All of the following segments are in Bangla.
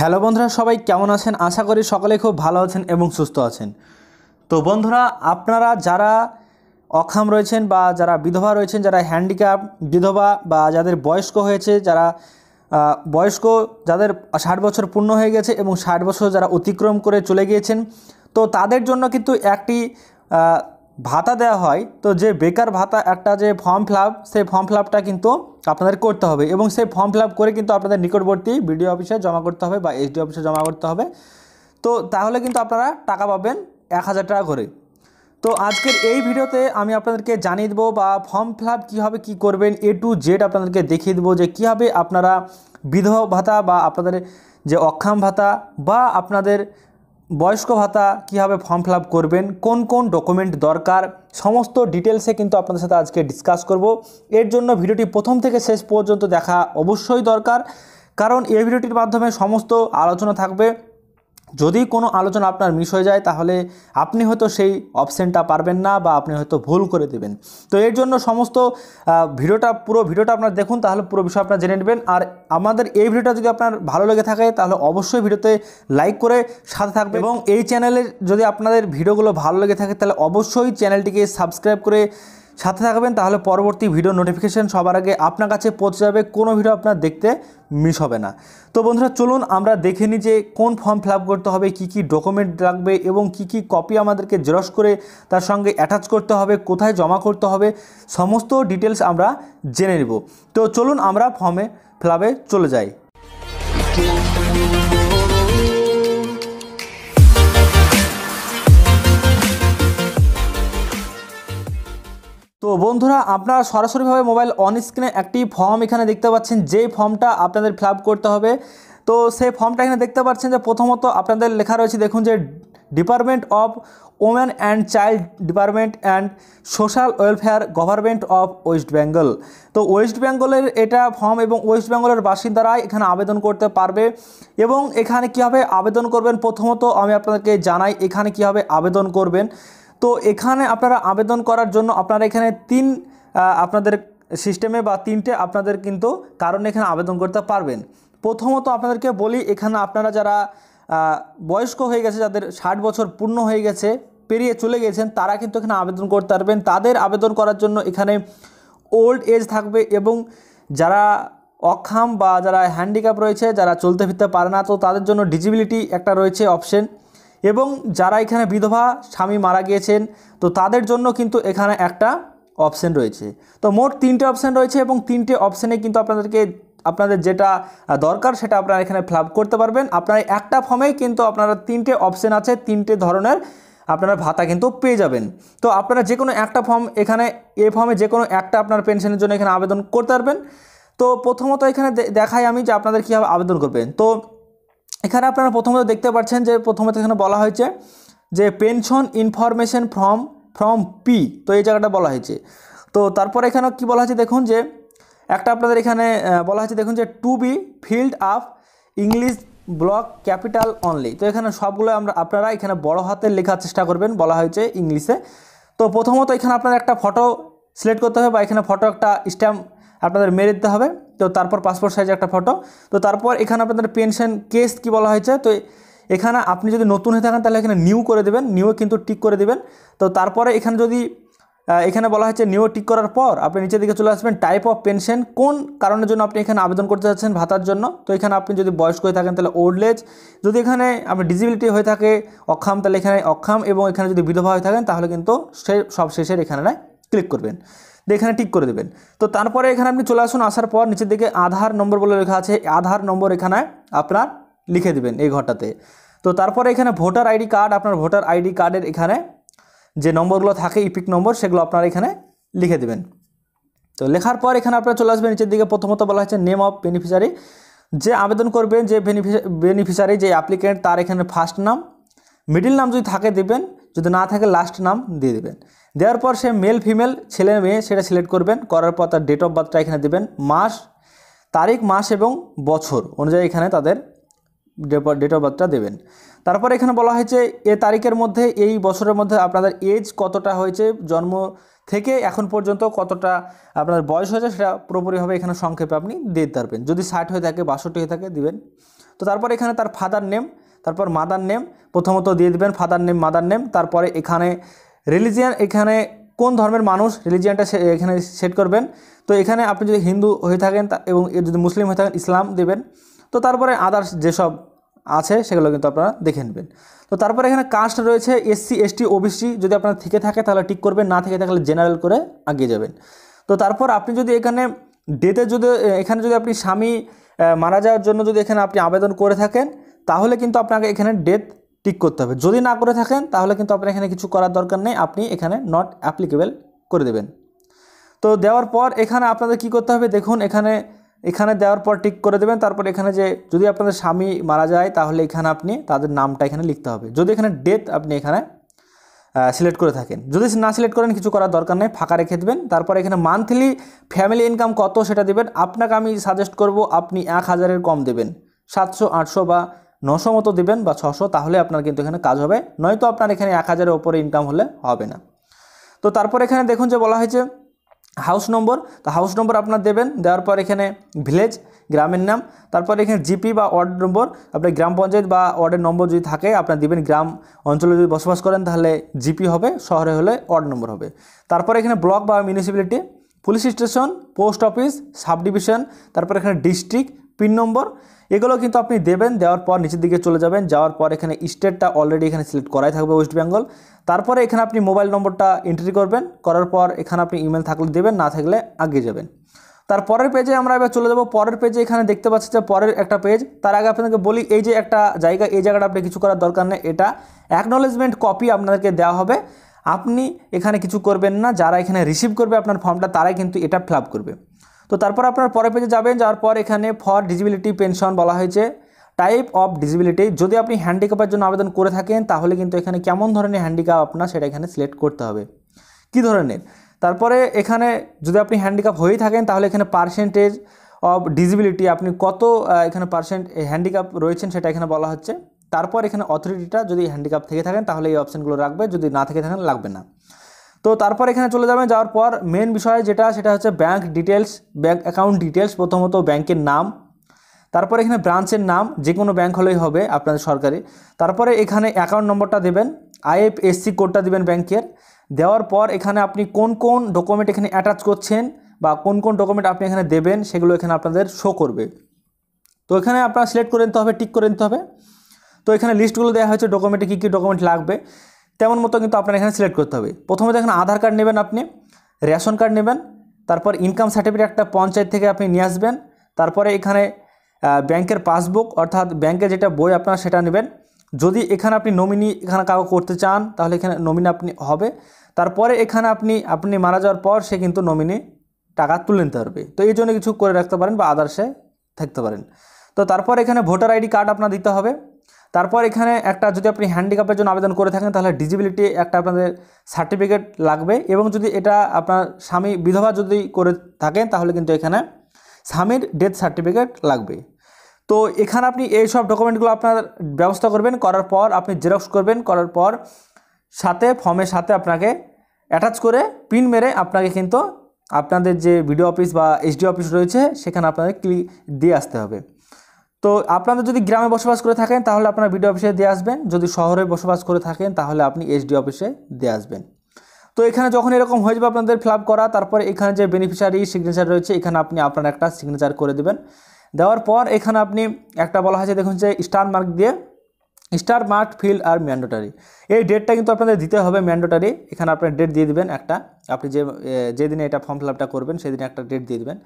হ্যালো বন্ধুরা সবাই কেমন আছেন আশা করি সকলে খুব ভালো আছেন এবং সুস্থ আছেন তো বন্ধুরা আপনারা যারা অক্ষম রয়েছেন বা যারা বিধবা রয়েছেন যারা হ্যান্ডিক্যাপ বিধবা বা যাদের বয়স্ক হয়েছে যারা বয়স্ক যাদের ষাট বছর পূর্ণ হয়ে গেছে এবং ষাট বছর যারা অতিক্রম করে চলে গিয়েছেন তো তাদের জন্য কিন্তু একটি ভাতা দেওয়া হয় তো যে বেকার ভাতা একটা যে ফর্ম ফিল আপ সেই ফর্ম ফিল আপটা কিন্তু আপনাদের করতে হবে এবং সেই ফর্ম ফিল আপ করে কিন্তু আপনাদের নিকটবর্তী বিডিও অফিসে জমা করতে হবে বা এসডি অফিসে জমা করতে হবে তো তাহলে কিন্তু আপনারা টাকা পাবেন এক হাজার টাকা করে তো আজকের এই ভিডিওতে আমি আপনাদেরকে জানিয়ে দেবো বা ফর্ম ফিল আপ কীভাবে কী করবেন এ টু জেড আপনাদেরকে দেখিয়ে দেবো যে কীভাবে আপনারা বিধবা ভাতা বা আপনাদের যে অক্ষাম ভাতা বা আপনাদের বয়স্ক ভাতা কীভাবে ফর্ম ফিল করবেন কোন কোন ডকুমেন্ট দরকার সমস্ত ডিটেলসে কিন্তু আপনাদের সাথে আজকে ডিসকাস করব এর জন্য ভিডিওটি প্রথম থেকে শেষ পর্যন্ত দেখা অবশ্যই দরকার কারণ এই ভিডিওটির মাধ্যমে সমস্ত আলোচনা থাকবে যদি কোনো আলোচনা আপনার মিস হয়ে যায় তাহলে আপনি হয়তো সেই অপশানটা পারবেন না বা আপনি হয়তো ভুল করে দেবেন তো এর জন্য সমস্ত ভিডিওটা পুরো ভিডিওটা আপনার দেখুন তাহলে পুরো বিষয় আপনার জেনে নেবেন আর আমাদের এই ভিডিওটা যদি আপনার ভালো লেগে থাকে তাহলে অবশ্যই ভিডিওতে লাইক করে সাথে থাকবে এবং এই চ্যানেলের যদি আপনাদের ভিডিওগুলো ভালো লেগে থাকে তাহলে অবশ্যই চ্যানেলটিকে সাবস্ক্রাইব করে সাথে থাকবেন তাহলে পরবর্তী ভিডিও নোটিফিকেশান সবার আগে আপনার কাছে পৌঁছে যাবে কোনো ভিডিও আপনার দেখতে মিস হবে না তো বন্ধুরা চলুন আমরা দেখে নিই যে কোন ফর্ম ফিল করতে হবে কি কি ডকুমেন্ট লাগবে এবং কি কি কপি আমাদেরকে জেরক্স করে তার সঙ্গে অ্যাটাচ করতে হবে কোথায় জমা করতে হবে সমস্ত ডিটেলস আমরা জেনে নেব তো চলুন আমরা ফর্মে ফিল চলে যাই তো বন্ধুরা আপনারা সরাসরিভাবে মোবাইল অন স্ক্রিনে একটি ফর্ম এখানে দেখতে পাচ্ছেন যেই ফর্মটা আপনাদের ফিল করতে হবে তো সেই ফর্মটা এখানে দেখতে পাচ্ছেন যে প্রথমত আপনাদের লেখা রয়েছে দেখুন যে department of women and child department and social welfare government of West Bengal তো ওয়েস্ট বেঙ্গলের এটা ফর্ম এবং ওয়েস্ট বেঙ্গলের বাসিন্দারাই এখানে আবেদন করতে পারবে এবং এখানে কীভাবে আবেদন করবেন প্রথমত আমি আপনাদেরকে জানাই এখানে কীভাবে আবেদন করবেন তো এখানে আপনারা আবেদন করার জন্য আপনারা এখানে তিন আপনাদের সিস্টেমে বা তিনটে আপনাদের কিন্তু কারণে এখানে আবেদন করতে পারবেন প্রথমত আপনাদেরকে বলি এখানে আপনারা যারা বয়স্ক হয়ে গেছে যাদের ষাট বছর পূর্ণ হয়ে গেছে পেরিয়ে চলে গেছেন তারা কিন্তু এখানে আবেদন করতে পারবেন তাদের আবেদন করার জন্য এখানে ওল্ড এজ থাকবে এবং যারা অক্ষাম বা যারা হ্যান্ডিক্যাপ রয়েছে যারা চলতে ফিরতে পারে না তো তাদের জন্য ডিজিবিলিটি একটা রয়েছে অপশন এবং যারা এখানে বিধবা স্বামী মারা গিয়েছেন তো তাদের জন্য কিন্তু এখানে একটা অপশান রয়েছে তো মোট তিনটে অপশান রয়েছে এবং তিনটে অপশানে কিন্তু আপনাদেরকে আপনাদের যেটা দরকার সেটা আপনারা এখানে ফিল করতে পারবেন আপনার একটা ফর্মেই কিন্তু আপনারা তিনটে অপশান আছে তিনটে ধরনের আপনারা ভাতা কিন্তু পেয়ে যাবেন তো আপনারা যে কোনো একটা ফর্ম এখানে এ ফর্মে যে কোনো একটা আপনার পেনশনের জন্য এখানে আবেদন করতে পারবেন তো প্রথমত এখানে দেখাই আমি যে আপনাদের কীভাবে আবেদন করবেন তো এখানে আপনারা প্রথমত দেখতে পাচ্ছেন যে প্রথমত এখানে বলা হয়েছে যে pension information form form P তো এই জায়গাটা বলা হয়েছে তো তারপর এখানে কি বলা হয়েছে দেখুন যে একটা আপনাদের এখানে বলা হয়েছে দেখুন যে to be filled up English block capital only তো এখানে সবগুলো আমরা আপনারা এখানে বড় হাতের লেখার চেষ্টা করবেন বলা হয়েছে ইংলিশে তো প্রথমত এখানে আপনার একটা ফটো সিলেক্ট করতে হবে বা এখানে ফটো একটা স্ট্যাম্প আপনাদের মেরে দিতে হবে তো তারপর পাসপোর্ট সাইজের একটা ফটো তো তারপর এখানে আপনাদের পেনশন কেস কি বলা হয়েছে তো এখানে আপনি যদি নতুন হয়ে থাকেন তাহলে এখানে নিউ করে দেবেন নিউ কিন্তু টিক করে দেবেন তো তারপরে এখানে যদি এখানে বলা হয়েছে নিউ টিক করার পর আপনি নিচের দিকে চলে আসবেন টাইপ অফ পেনশন কোন কারণের জন্য আপনি এখানে আবেদন করতে চাচ্ছেন ভাতার জন্য তো এখানে আপনি যদি বয়স্ক হয়ে থাকেন তাহলে ওল্ড এজ যদি এখানে আপনি ডিজিবিলিটি হয়ে থাকে অক্ষাম তাহলে এখানে অক্ষাম এবং এখানে যদি বিধবা হয়ে থাকেন তাহলে কিন্তু সে সব শেষের এখানে ক্লিক করবেন দিয়ে এখানে টিক করে দেবেন তো তারপরে এখানে আপনি চলে আসুন আসার পর নিচের দিকে আধার নম্বর বলে লেখা আছে আধার নম্বর এখানে আপনার লিখে দেবেন এই ঘরটাতে তো তারপরে এখানে ভোটার আইডি কার্ড আপনার ভোটার আইডি কার্ডের এখানে যে নম্বরগুলো থাকে ইপিক নম্বর সেগুলো আপনার এখানে লিখে দেবেন তো লেখার পর এখানে আপনারা চলে আসবেন নিচের দিকে প্রথমত বলা হয়েছে নেম অফ বেনিফিসারি যে আবেদন করবেন যে বেনিফিসারি যে অ্যাপ্লিকেন্ট তার এখানে ফার্স্ট নাম মিডিল নাম যদি থাকে দেবেন যদি না থাকে লাস্ট নাম দিয়ে দেবেন দেওয়ার পর সে মেল ফিমেল ছেলে মেয়ে সেটা সিলেক্ট করবেন করার পর তার ডেট অফ বার্থটা এখানে দেবেন মাস তারিখ মাস এবং বছর অনুযায়ী এখানে তাদের ডেট অফ বার্থটা দেবেন তারপর এখানে বলা হয়েছে এ তারিখের মধ্যে এই বছরের মধ্যে আপনাদের এজ কতটা হয়েছে জন্ম থেকে এখন পর্যন্ত কতটা আপনার বয়স হয়েছে সেটা পুরোপুরিভাবে এখানে সংক্ষেপে আপনি দিতে পারবেন যদি ষাট হয়ে থাকে বাষট্টি হয়ে থাকে দিবেন তো তারপর এখানে তার ফাদার নেম তারপর মাদার নেম প্রথমত দিয়ে দেবেন ফাদার নেম মাদার নেম তারপরে এখানে রিলিজিয়ান এখানে কোন ধর্মের মানুষ রিলিজিয়ানটা এখানে সেট করবেন তো এখানে আপনি যদি হিন্দু হয়ে থাকেন এবং যদি মুসলিম হয়ে থাকেন ইসলাম দেবেন তো তারপরে আদার্স যেসব আছে সেগুলো কিন্তু আপনারা দেখে নেবেন তো তারপরে এখানে কাস্ট রয়েছে এসসি এসটি ওবিসি যদি আপনারা থেকে থাকে তাহলে টিক করবেন না থেকে থাকলে জেনারেল করে আগিয়ে যাবেন তো তারপর আপনি যদি এখানে ডেতে যদি এখানে যদি আপনি স্বামী মারা যাওয়ার জন্য যদি এখানে আপনি আবেদন করে থাকেন তাহলে কিন্তু আপনাকে এখানে ডেথ টিক করতে হবে যদি না করে থাকেন তাহলে কিন্তু আপনার এখানে কিছু করার দরকার নেই আপনি এখানে নট অ্যাপ্লিকেবল করে দেবেন তো দেওয়ার পর এখানে আপনাদের কি করতে হবে দেখুন এখানে এখানে দেওয়ার পর টিক করে দেবেন তারপর এখানে যে যদি আপনাদের স্বামী মারা যায় তাহলে এখানে আপনি তাদের নামটা এখানে লিখতে হবে যদি এখানে ডেথ আপনি এখানে সিলেক্ট করে থাকেন যদি না সিলেক্ট করেন কিছু করার দরকার নেই ফাঁকা রেখে দেবেন তারপর এখানে মান্থলি ফ্যামিলি ইনকাম কত সেটা দেবেন আপনাকে আমি সাজেস্ট করব আপনি এক হাজারের কম দেবেন সাতশো আটশো বা নশো মতো দেবেন বা ছশো তাহলে আপনার কিন্তু এখানে কাজ হবে নয়তো আপনার এখানে এক হাজারের ওপরে ইনকাম হলে হবে না তো তারপর এখানে দেখুন যে বলা হয়েছে হাউস নম্বর তো হাউস নম্বর আপনার দেবেন দেওয়ার পর এখানে ভিলেজ গ্রামের নাম তারপর এখানে জিপি বা ওয়ার্ড নম্বর আপনার গ্রাম পঞ্চায়েত বা ওয়ার্ডের নম্বর যদি থাকে আপনার দিবেন গ্রাম অঞ্চলে যদি বসবাস করেন তাহলে জিপি হবে শহরে হলে ওয়ার্ড নম্বর হবে তারপর এখানে ব্লক বা municipality police station post office sub division তারপর এখানে ডিস্ট্রিক্ট পিন নম্বর এগুলো কিন্তু আপনি দেবেন দেওয়ার পর নিচের দিকে চলে যাবেন যাওয়ার পর এখানে স্টেটটা অলরেডি এখানে সিলেক্ট করাই থাকবে ওয়েস্ট বেঙ্গল তারপরে এখানে আপনি মোবাইল নম্বরটা এন্ট্রি করবেন করার পর এখানে আপনি ইমেল থাকলে দেবেন না থাকলে আগে যাবেন তার পরের পেজে আমরা এবার চলে যাব পরের পেজে এখানে দেখতে পাচ্ছি যে পরের একটা পেজ তার আগে আপনাদেরকে বলি এই যে একটা জায়গা এই জায়গাটা আপনি কিছু করার দরকার নেই এটা অ্যাকনোলেজমেন্ট কপি আপনাদেরকে দেওয়া হবে আপনি এখানে কিছু করবেন না যারা এখানে রিসিভ করবে আপনার ফর্মটা তারাই কিন্তু এটা ফিল করবে তো তারপর আপনার পরে পেজে যাবেন যাওয়ার পর এখানে ফর ডিজিবিলিটি পেনশন বলা হয়েছে টাইপ অফ ডিসিবিলিটি যদি আপনি হ্যান্ডিক্যাপের জন্য আবেদন করে থাকেন তাহলে কিন্তু এখানে কেমন ধরনের হ্যান্ডিক্যাপ আপনার সেটা এখানে সিলেক্ট করতে হবে কি ধরনের তারপরে এখানে যদি আপনি হ্যান্ডিক্যাপ হয়েই থাকেন তাহলে এখানে পার্সেন্টেজ অফ ডিজিবিলিটি আপনি কত এখানে পার্সেন্ট হ্যান্ডিক্যাপ রয়েছেন সেটা এখানে বলা হচ্ছে তারপর এখানে অথরিটিটা যদি হ্যান্ডিক্যাপ থেকে থাকেন তাহলে এই অপশানগুলো রাখবে যদি না থেকে থাকেন লাগবে না তো তারপর এখানে চলে যাবেন যাওয়ার পর মেন বিষয় যেটা সেটা হচ্ছে bank details bank account details প্রথমত ব্যাংকের নাম তারপর এখানে ব্রাঞ্চের নাম যে কোনো ব্যাঙ্ক হলেই হবে আপনাদের সরকারি তারপরে এখানে অ্যাকাউন্ট নম্বরটা দেবেন আইএফএসসি কোডটা দেবেন ব্যাংকের দেওয়ার পর এখানে আপনি কোন কোন ডকুমেন্ট এখানে অ্যাটাচ করছেন বা কোন কোন ডকুমেন্ট আপনি এখানে দেবেন সেগুলো এখানে আপনাদের শো করবে তো এখানে আপনারা সিলেক্ট করে নিতে হবে টিক করে নিতে হবে তো এখানে লিস্টগুলো দেওয়া হয়েছে ডকুমেন্টে কী কী ডকুমেন্ট লাগবে তেমন মতো কিন্তু আপনার এখানে সিলেক্ট করতে হবে প্রথমে দেখেন আধার কার্ড নেবেন আপনি রেশন কার্ড নেবেন তারপর ইনকাম সার্টিফিকেট একটা পঞ্চায়েত থেকে আপনি নিয়ে আসবেন তারপরে এখানে ব্যাংকের পাসবুক অর্থাৎ ব্যাংকে যেটা বই আপনার সেটা নেবেন যদি এখানে আপনি নমিনি এখানে কাউকে করতে চান তাহলে এখানে নমিনি আপনি হবে তারপরে এখানে আপনি আপনি মারা যাওয়ার পর সে কিন্তু নমিনি টাকা তুলে নিতে পারবে তো এই জন্য কিছু করে রাখতে পারেন বা আদার্সে থাকতে পারেন তো তারপর এখানে ভোটার আইডি কার্ড আপনার দিতে হবে তারপর এখানে একটা যদি আপনি হ্যান্ডিক্যাপের জন্য আবেদন করে থাকেন তাহলে ডিজিবিলিটি একটা আপনাদের সার্টিফিকেট লাগবে এবং যদি এটা আপনার স্বামী বিধবা যদি করে থাকেন তাহলে কিন্তু এখানে স্বামীর ডেথ সার্টিফিকেট লাগবে তো এখানে আপনি এই সব ডকুমেন্টগুলো আপনার ব্যবস্থা করবেন করার পর আপনি জেরক্স করবেন করার পর সাথে ফর্মের সাথে আপনাকে অ্যাটাচ করে পিন মেরে আপনাকে কিন্তু আপনাদের যে ভিডিও অফিস বা এসডি অফিস রয়েছে সেখানে আপনাদের ক্লিক দিয়ে আসতে হবে তো আপনাদের যদি গ্রামে বসবাস করে থাকেন তাহলে আপনারা বিডিও অফিসে দিয়ে আসবেন যদি শহরে বসবাস করে থাকেন তাহলে আপনি এসডি অফিসে দিয়ে আসবেন তো এখানে যখন এরকম হয়ে যাবে আপনাদের ফিল করা তারপরে এখানে যে বেনিফিশিয়ারি সিগনেচার রয়েছে এখানে আপনি আপনার একটা সিগনেচার করে দেবেন দেওয়ার পর এখানে আপনি একটা বলা হয়েছে দেখুন যে স্টার মার্ক দিয়ে স্টার মার্ক ফিল্ড আর ম্যান্ডোটারি এই ডেটটা কিন্তু আপনাদের দিতে হবে ম্যান্ডোটারি এখানে আপনার ডেট দিয়ে দেবেন একটা আপনি যে যেদিনে এটা ফর্ম ফিল আপটা করবেন সেদিনে একটা ডেট দিয়ে দেবেন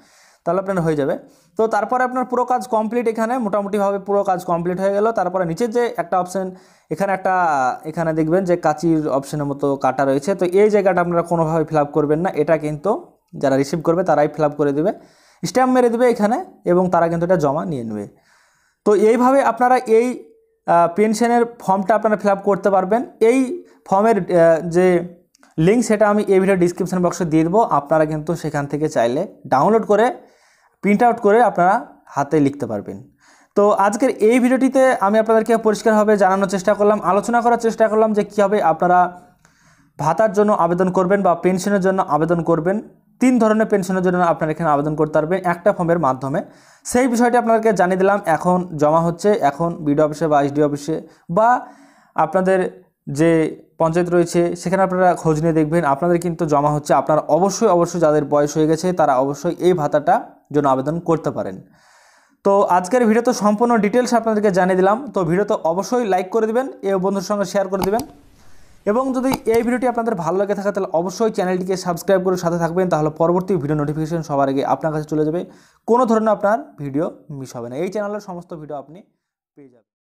তাহলে আপনার হয়ে যাবে তো তারপরে আপনার পুরো কাজ কমপ্লিট এখানে মোটামুটিভাবে পুরো কাজ কমপ্লিট হয়ে গেল তারপরে নিচে যে একটা অপশান এখানে একটা এখানে দেখবেন যে কাচির অপশানের মতো কাটা রয়েছে তো এই জায়গাটা আপনারা কোনোভাবে ফিল করবেন না এটা কিন্তু যারা রিসিভ করবে তারাই ফিল করে দেবে স্ট্যাম্প মেরে দেবে এখানে এবং তারা কিন্তু এটা জমা নিয়ে নেবে তো এইভাবে আপনারা এই পেনশনের ফর্মটা আপনারা ফিল করতে পারবেন এই ফর্মের যে লিঙ্ক সেটা আমি এই ভিডিও ডিসক্রিপশান বক্সে দিয়ে দেবো আপনারা কিন্তু সেখান থেকে চাইলে ডাউনলোড করে প্রিন্ট আউট করে আপনারা হাতে লিখতে পারবেন তো আজকের এই ভিডিওটিতে আমি আপনাদেরকে পরিষ্কারভাবে জানানোর চেষ্টা করলাম আলোচনা করার চেষ্টা করলাম যে কীভাবে আপনারা ভাতার জন্য আবেদন করবেন বা পেনশনের জন্য আবেদন করবেন তিন ধরনের পেনশনের জন্য আপনারা এখানে আবেদন করতে পারবেন একটা ফর্মের মাধ্যমে সেই বিষয়টি আপনাদেরকে জানিয়ে দিলাম এখন জমা হচ্ছে এখন বিডিও অফিসে বা এসডিও অফিসে বা আপনাদের যে পঞ্চায়েত রয়েছে সেখানে আপনারা খোঁজ নিয়ে দেখবেন আপনাদের কিন্তু জমা হচ্ছে আপনার অবশ্যই অবশ্যই যাদের বয়স হয়ে গেছে তারা অবশ্যই এই ভাতাটা জন্য আবেদন করতে পারেন তো আজকের ভিডিও তো সম্পূর্ণ ডিটেলস আপনাদেরকে জানিয়ে দিলাম তো ভিডিও তো অবশ্যই লাইক করে দেবেন এ বন্ধুর সঙ্গে শেয়ার করে দেবেন এবং যদি এই ভিডিওটি আপনাদের ভালো লাগে থাকে তাহলে অবশ্যই চ্যানেলটিকে সাবস্ক্রাইব করে সাথে থাকবেন তাহলে পরবর্তী ভিডিও নোটিফিকেশন সবার আগে আপনার কাছে চলে যাবে কোনো ধরনের আপনার ভিডিও মিস হবে না এই চ্যানেলের সমস্ত ভিডিও আপনি পেয়ে যাবেন